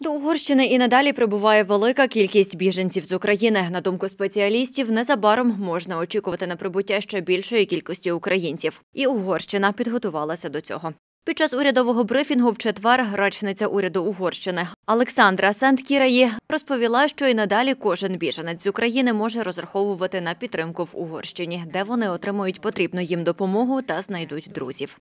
До Угорщини і надалі прибуває велика кількість біженців з України. На думку спеціалістів, незабаром можна очікувати на прибуття ще більшої кількості українців. І Угорщина підготувалася до цього. Під час урядового брифінгу в четвер рачниця уряду Угорщини Олександра Санткіраї розповіла, що і надалі кожен біженець з України може розраховувати на підтримку в Угорщині, де вони отримують потрібну їм допомогу та знайдуть друзів.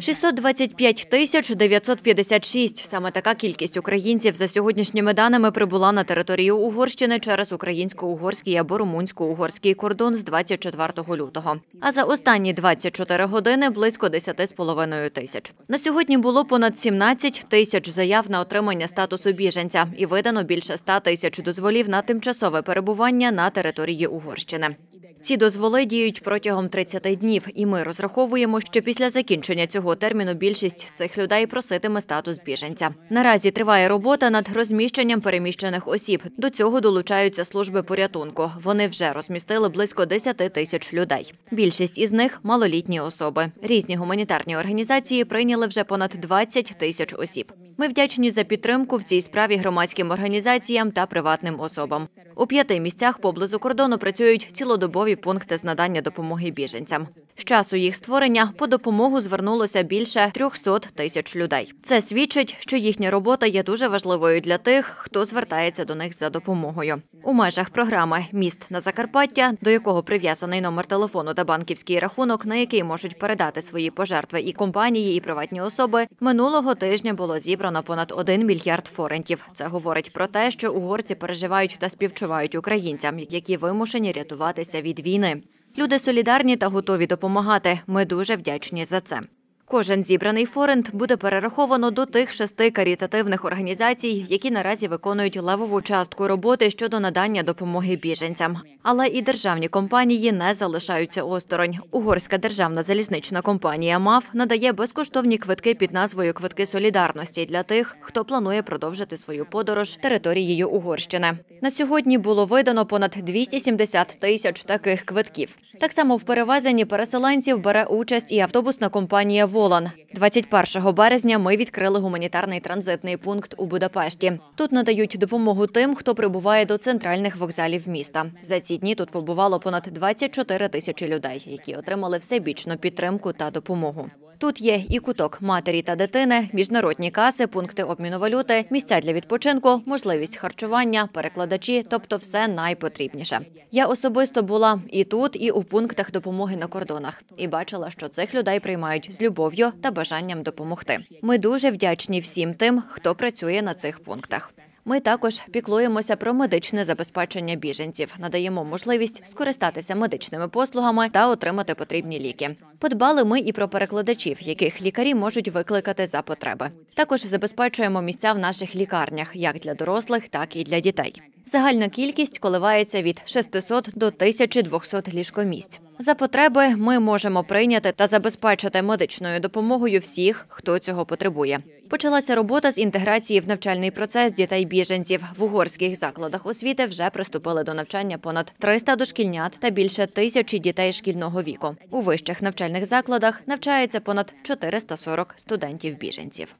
625 тисяч 956 – Саме така кількість українців за сьогоднішніми даними прибула на територію Угорщини через українсько-угорський або румунсько-угорський кордон з 24 лютого. А за останні 24 години близько 10,5 тисяч. На сьогодні було понад 17 тисяч тисяч заяв на отримання статусу біженця і видано більше ста тисяч дозволів на тимчасове перебування на території Угорщини. Ці дозволи діють протягом 30 днів, і ми розраховуємо, що після закінчення цього терміну більшість цих людей проситиме статус біженця. Наразі триває робота над розміщенням переміщених осіб. До цього долучаються служби порятунку. Вони вже розмістили близько 10 тисяч людей. Більшість із них малолітні особи. Різні гуманітарні організації прийняли вже понад 20 тисяч осіб. Ми вдячні за підтримку в цій справі громадським організаціям та приватним особам. У п'яти місцях поблизу кордону працюють цілодобові пункти з надання допомоги біженцям. З часу їх створення по допомогу звернулося більше 300 тисяч людей. Це свідчить, що їхня робота є дуже важливою для тих, хто звертається до них за допомогою. У межах програми Міст на Закарпаття, до якого прив'язаний номер телефону та банківський рахунок, на який можуть передати свої пожертви і компанії, і приватні особи, минулого тижня було зібрано зібрано понад 1 мільярд форентів. Це говорить про те, що угорці переживають та співчувають українцям, які вимушені рятуватися від війни. Люди солідарні та готові допомагати. Ми дуже вдячні за це. Кожен зібраний форент буде перераховано до тих шести карітативних організацій, які наразі виконують левову частку роботи щодо надання допомоги біженцям. Але і державні компанії не залишаються осторонь. Угорська державна залізнична компанія МАФ надає безкоштовні квитки під назвою Квитки солідарності для тих, хто планує продовжити свою подорож територією Угорщини. На сьогодні було видано понад 270 тисяч таких квитків. Так само в перевезенні переселенців бере участь і автобусна компанія Волан. 21 березня ми відкрили гуманітарний транзитний пункт у Будапешті. Тут надають допомогу тим, хто прибуває до центральних вокзалів міста. За ці дні тут побувало понад 24 тисячі людей, які отримали всебічну підтримку та допомогу. Тут є і куток матері та дитини, міжнародні каси, пункти обміну валюти, місця для відпочинку, можливість харчування, перекладачі, тобто все найпотрібніше. Я особисто була і тут, і у пунктах допомоги на кордонах, і бачила, що цих людей приймають з любов'ю та бажанням допомогти. Ми дуже вдячні всім тим, хто працює на цих пунктах. Ми також піклуємося про медичне забезпечення біженців, надаємо можливість скористатися медичними послугами та отримати потрібні ліки. Подбали ми і про перекладачів, яких лікарі можуть викликати за потреби. Також забезпечуємо місця в наших лікарнях як для дорослих, так і для дітей. Загальна кількість коливається від 600 до 1200 ліжкомісць. За потреби ми можемо прийняти та забезпечити медичною допомогою всіх, хто цього потребує. Почалася робота з інтеграції в навчальний процес дітей біженців в угорських закладах освіти. Вже приступили до навчання понад 300 дошкільнят та більше тисячі дітей шкільного віку. У вищих навчальних закладах навчається понад 440 студентів-біженців.